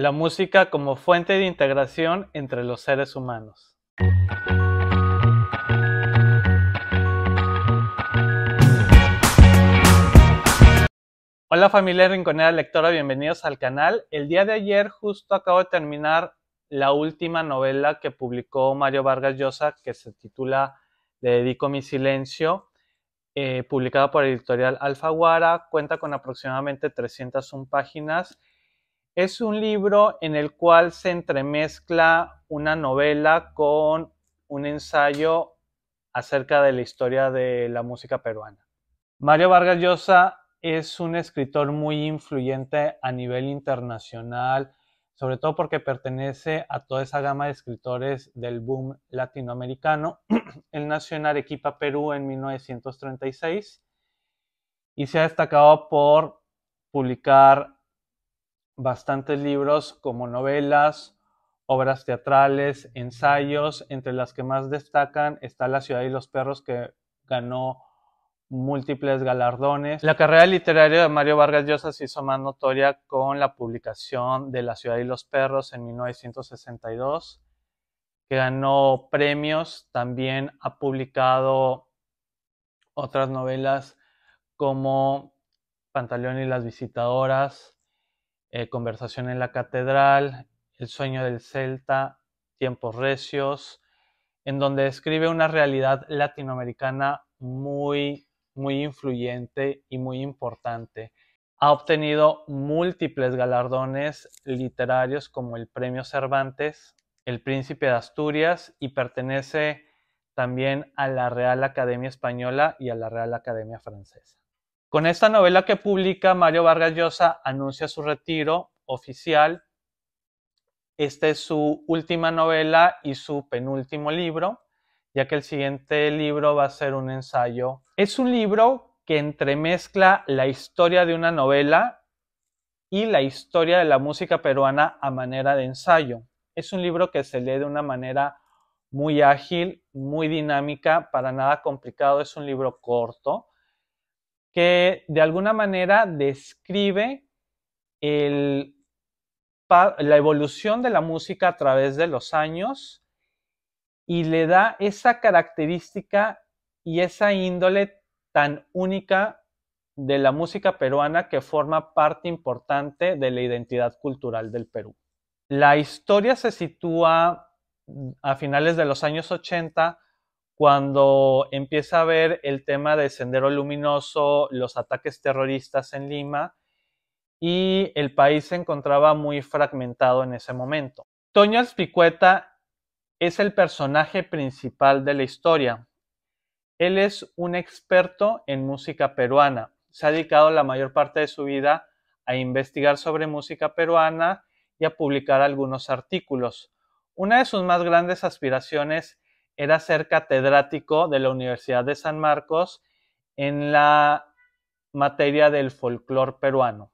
la música como fuente de integración entre los seres humanos. Hola familia Rinconera Lectora, bienvenidos al canal. El día de ayer justo acabo de terminar la última novela que publicó Mario Vargas Llosa que se titula Le dedico mi silencio, eh, publicada por editorial Alfaguara, cuenta con aproximadamente 301 páginas es un libro en el cual se entremezcla una novela con un ensayo acerca de la historia de la música peruana. Mario Vargas Llosa es un escritor muy influyente a nivel internacional, sobre todo porque pertenece a toda esa gama de escritores del boom latinoamericano. Él nació en Arequipa, Perú, en 1936 y se ha destacado por publicar bastantes libros como novelas, obras teatrales, ensayos, entre las que más destacan está La ciudad y los perros que ganó múltiples galardones. La carrera literaria de Mario Vargas Llosa se hizo más notoria con la publicación de La ciudad y los perros en 1962, que ganó premios, también ha publicado otras novelas como Pantaleón y las visitadoras, eh, conversación en la Catedral, El sueño del Celta, Tiempos Recios, en donde describe una realidad latinoamericana muy, muy influyente y muy importante. Ha obtenido múltiples galardones literarios como el Premio Cervantes, el Príncipe de Asturias y pertenece también a la Real Academia Española y a la Real Academia Francesa. Con esta novela que publica, Mario Vargas Llosa anuncia su retiro oficial. Esta es su última novela y su penúltimo libro, ya que el siguiente libro va a ser un ensayo. Es un libro que entremezcla la historia de una novela y la historia de la música peruana a manera de ensayo. Es un libro que se lee de una manera muy ágil, muy dinámica, para nada complicado, es un libro corto que de alguna manera describe la evolución de la música a través de los años y le da esa característica y esa índole tan única de la música peruana que forma parte importante de la identidad cultural del Perú. La historia se sitúa a finales de los años 80 cuando empieza a ver el tema de Sendero Luminoso, los ataques terroristas en Lima y el país se encontraba muy fragmentado en ese momento. Toño Azpicueta es el personaje principal de la historia. Él es un experto en música peruana. Se ha dedicado la mayor parte de su vida a investigar sobre música peruana y a publicar algunos artículos. Una de sus más grandes aspiraciones era ser catedrático de la Universidad de San Marcos en la materia del folclore peruano.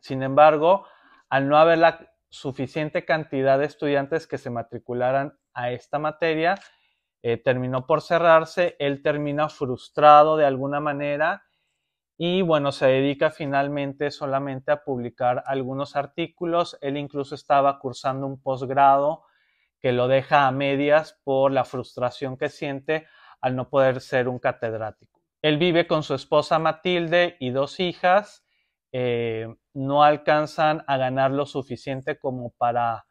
Sin embargo, al no haber la suficiente cantidad de estudiantes que se matricularan a esta materia, eh, terminó por cerrarse, él termina frustrado de alguna manera y bueno, se dedica finalmente solamente a publicar algunos artículos, él incluso estaba cursando un posgrado que lo deja a medias por la frustración que siente al no poder ser un catedrático. Él vive con su esposa Matilde y dos hijas. Eh, no alcanzan a ganar lo suficiente como para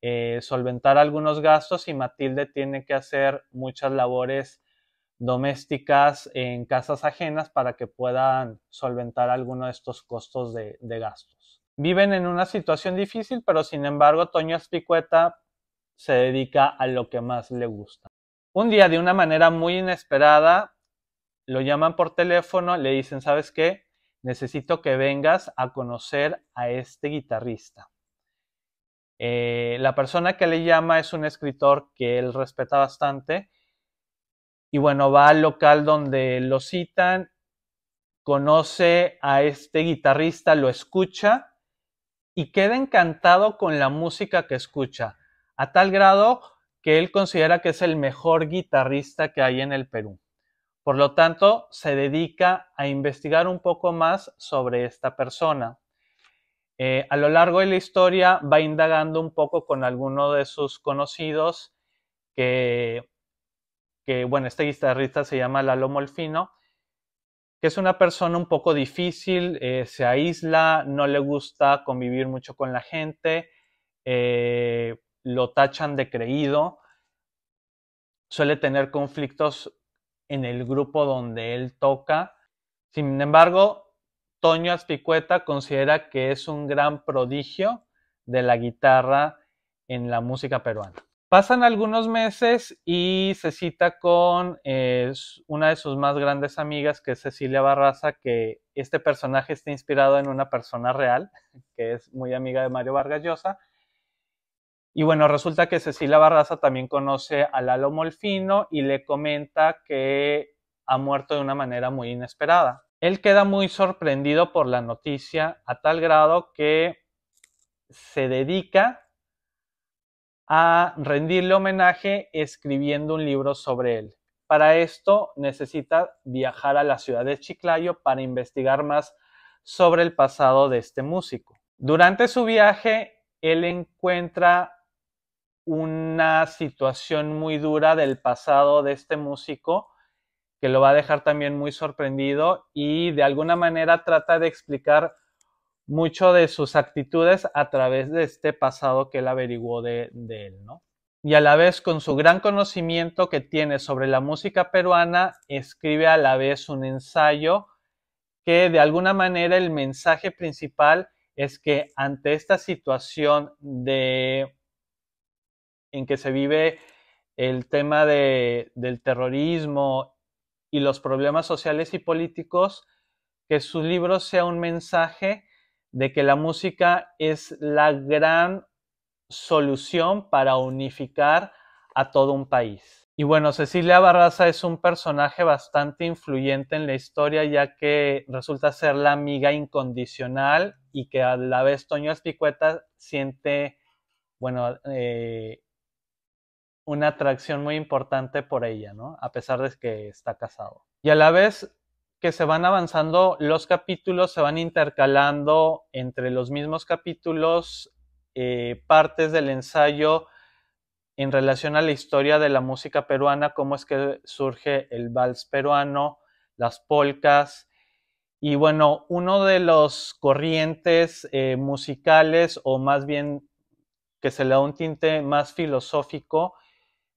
eh, solventar algunos gastos y Matilde tiene que hacer muchas labores domésticas en casas ajenas para que puedan solventar algunos de estos costos de, de gastos. Viven en una situación difícil, pero sin embargo Toño Espicueta se dedica a lo que más le gusta. Un día, de una manera muy inesperada, lo llaman por teléfono, le dicen, ¿sabes qué? Necesito que vengas a conocer a este guitarrista. Eh, la persona que le llama es un escritor que él respeta bastante. Y bueno, va al local donde lo citan, conoce a este guitarrista, lo escucha y queda encantado con la música que escucha a tal grado que él considera que es el mejor guitarrista que hay en el Perú. Por lo tanto, se dedica a investigar un poco más sobre esta persona. Eh, a lo largo de la historia va indagando un poco con alguno de sus conocidos, que, bueno, este guitarrista se llama Lalo Molfino, que es una persona un poco difícil, eh, se aísla, no le gusta convivir mucho con la gente, eh, lo tachan de creído, suele tener conflictos en el grupo donde él toca. Sin embargo, Toño Aspicueta considera que es un gran prodigio de la guitarra en la música peruana. Pasan algunos meses y se cita con eh, una de sus más grandes amigas, que es Cecilia Barraza, que este personaje está inspirado en una persona real, que es muy amiga de Mario Vargas Llosa, y bueno, resulta que Cecilia Barraza también conoce a Lalo Molfino y le comenta que ha muerto de una manera muy inesperada. Él queda muy sorprendido por la noticia a tal grado que se dedica a rendirle homenaje escribiendo un libro sobre él. Para esto necesita viajar a la ciudad de Chiclayo para investigar más sobre el pasado de este músico. Durante su viaje, él encuentra una situación muy dura del pasado de este músico que lo va a dejar también muy sorprendido y de alguna manera trata de explicar mucho de sus actitudes a través de este pasado que él averiguó de, de él, ¿no? Y a la vez con su gran conocimiento que tiene sobre la música peruana, escribe a la vez un ensayo que de alguna manera el mensaje principal es que ante esta situación de en que se vive el tema del terrorismo y los problemas sociales y políticos, que su libro sea un mensaje de que la música es la gran solución para unificar a todo un país. Y bueno, Cecilia Barraza es un personaje bastante influyente en la historia, ya que resulta ser la amiga incondicional y que a la vez Toño Espicueta siente, bueno, eh, una atracción muy importante por ella, ¿no? A pesar de que está casado. Y a la vez que se van avanzando los capítulos, se van intercalando entre los mismos capítulos eh, partes del ensayo en relación a la historia de la música peruana, cómo es que surge el vals peruano, las polcas. Y bueno, uno de los corrientes eh, musicales, o más bien que se le da un tinte más filosófico,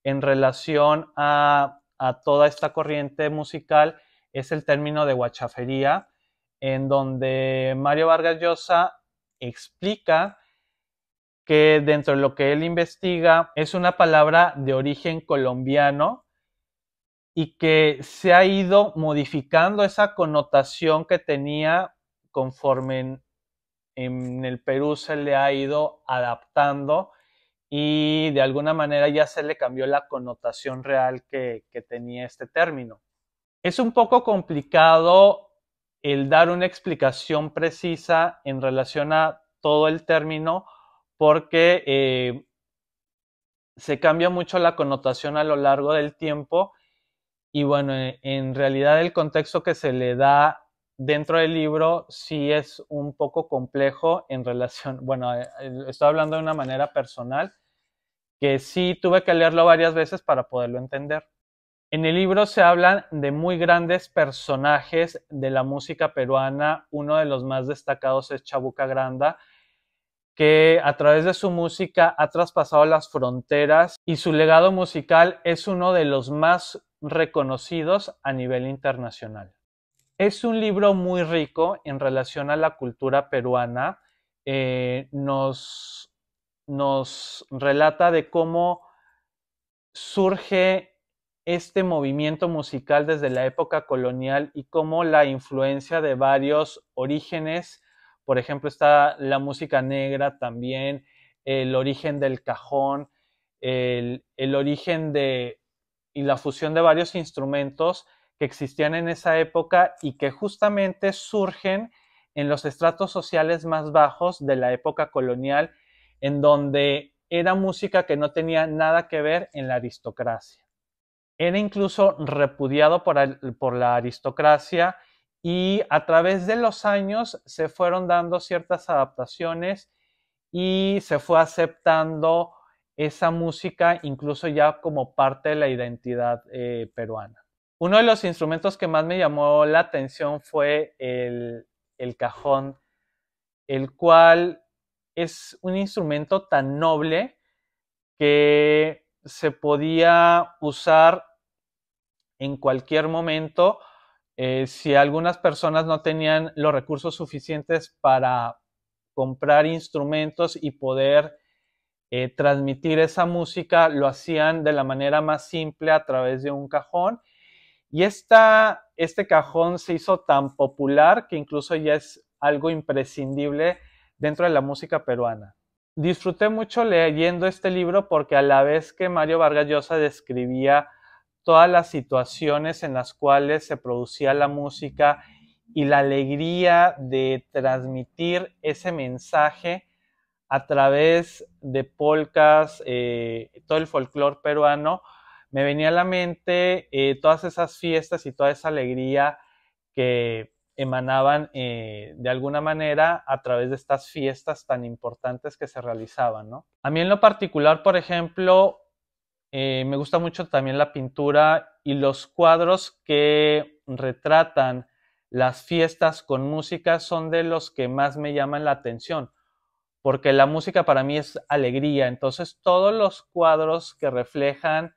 en relación a, toda esta corriente musical es el término de guachafería, en donde Mario Vargas Llosa explica que dentro de lo que él investiga es una palabra de origen colombiano y que se ha ido modificando esa connotación que tenía conforme en el Perú se le ha ido adaptando y de alguna manera ya se le cambió la connotación real que, tenía este término. Es un poco complicado el dar una explicación precisa en relación a todo el término porque eh, se cambia mucho la connotación a lo largo del tiempo y bueno, eh, en realidad el contexto que se le da dentro del libro sí es un poco complejo en relación, bueno, eh, estoy hablando de una manera personal, que sí tuve que leerlo varias veces para poderlo entender. En el libro se hablan de muy grandes personajes de la música peruana, uno de los más destacados es Chabuca Granda, que a través de su música ha traspasado las fronteras y su legado musical es uno de los más reconocidos a nivel internacional. Es un libro muy rico en relación a la cultura peruana. Eh, nos, relata de cómo surge este movimiento musical desde la época colonial y cómo la influencia de varios orígenes, por ejemplo, está la música negra también, el origen del cajón, el, el origen de y la fusión de varios instrumentos que existían en esa época y que justamente surgen en los estratos sociales más bajos de la época colonial, en donde era música que no tenía nada que ver en la aristocracia. Era incluso repudiado por, la aristocracia y a través de los años se fueron dando ciertas adaptaciones y se fue aceptando esa música incluso ya como parte de la identidad eh, peruana. Uno de los instrumentos que más me llamó la atención fue el, cajón, el cual es un instrumento tan noble que se podía usar en cualquier momento. Eh, si algunas personas no tenían los recursos suficientes para comprar instrumentos y poder eh, transmitir esa música, lo hacían de la manera más simple a través de un cajón y este cajón se hizo tan popular que incluso ya es algo imprescindible dentro de la música peruana. Disfruté mucho leyendo este libro porque a la vez que Mario Vargas Llosa describía todas las situaciones en las cuales se producía la música y la alegría de transmitir ese mensaje a través de polcas, eh, todo el folclore peruano, me venía a la mente eh, todas esas fiestas y toda esa alegría que emanaban eh, de alguna manera a través de estas fiestas tan importantes que se realizaban, ¿no? A mí en lo particular, por ejemplo, eh, me gusta mucho también la pintura y los cuadros que retratan las fiestas con música son de los que más me llaman la atención, porque la música para mí es alegría, entonces todos los cuadros que reflejan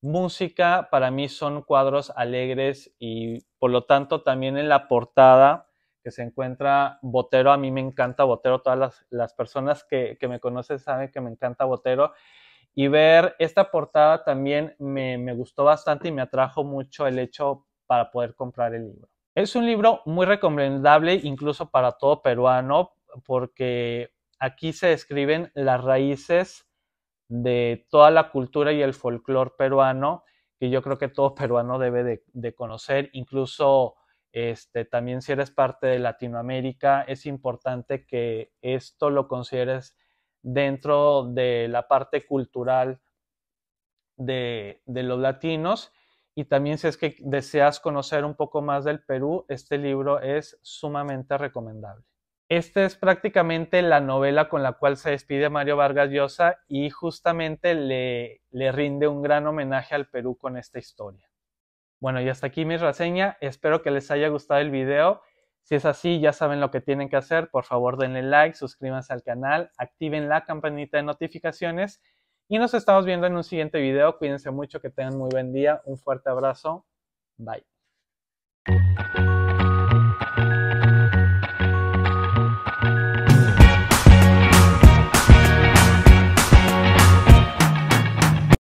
Música para mí son cuadros alegres y por lo tanto también en la portada que se encuentra Botero, a mí me encanta Botero, todas las, personas que, me conocen saben que me encanta Botero y ver esta portada también me, gustó bastante y me atrajo mucho el hecho para poder comprar el libro. Es un libro muy recomendable incluso para todo peruano porque aquí se escriben las raíces de toda la cultura y el folclore peruano, que yo creo que todo peruano debe de, conocer, incluso este, también si eres parte de Latinoamérica, es importante que esto lo consideres dentro de la parte cultural de, de los latinos. Y también si es que deseas conocer un poco más del Perú, este libro es sumamente recomendable. Esta es prácticamente la novela con la cual se despide Mario Vargas Llosa y justamente le, le rinde un gran homenaje al Perú con esta historia. Bueno, y hasta aquí mi reseña. Espero que les haya gustado el video. Si es así, ya saben lo que tienen que hacer. Por favor, denle like, suscríbanse al canal, activen la campanita de notificaciones y nos estamos viendo en un siguiente video. Cuídense mucho, que tengan muy buen día. Un fuerte abrazo. Bye.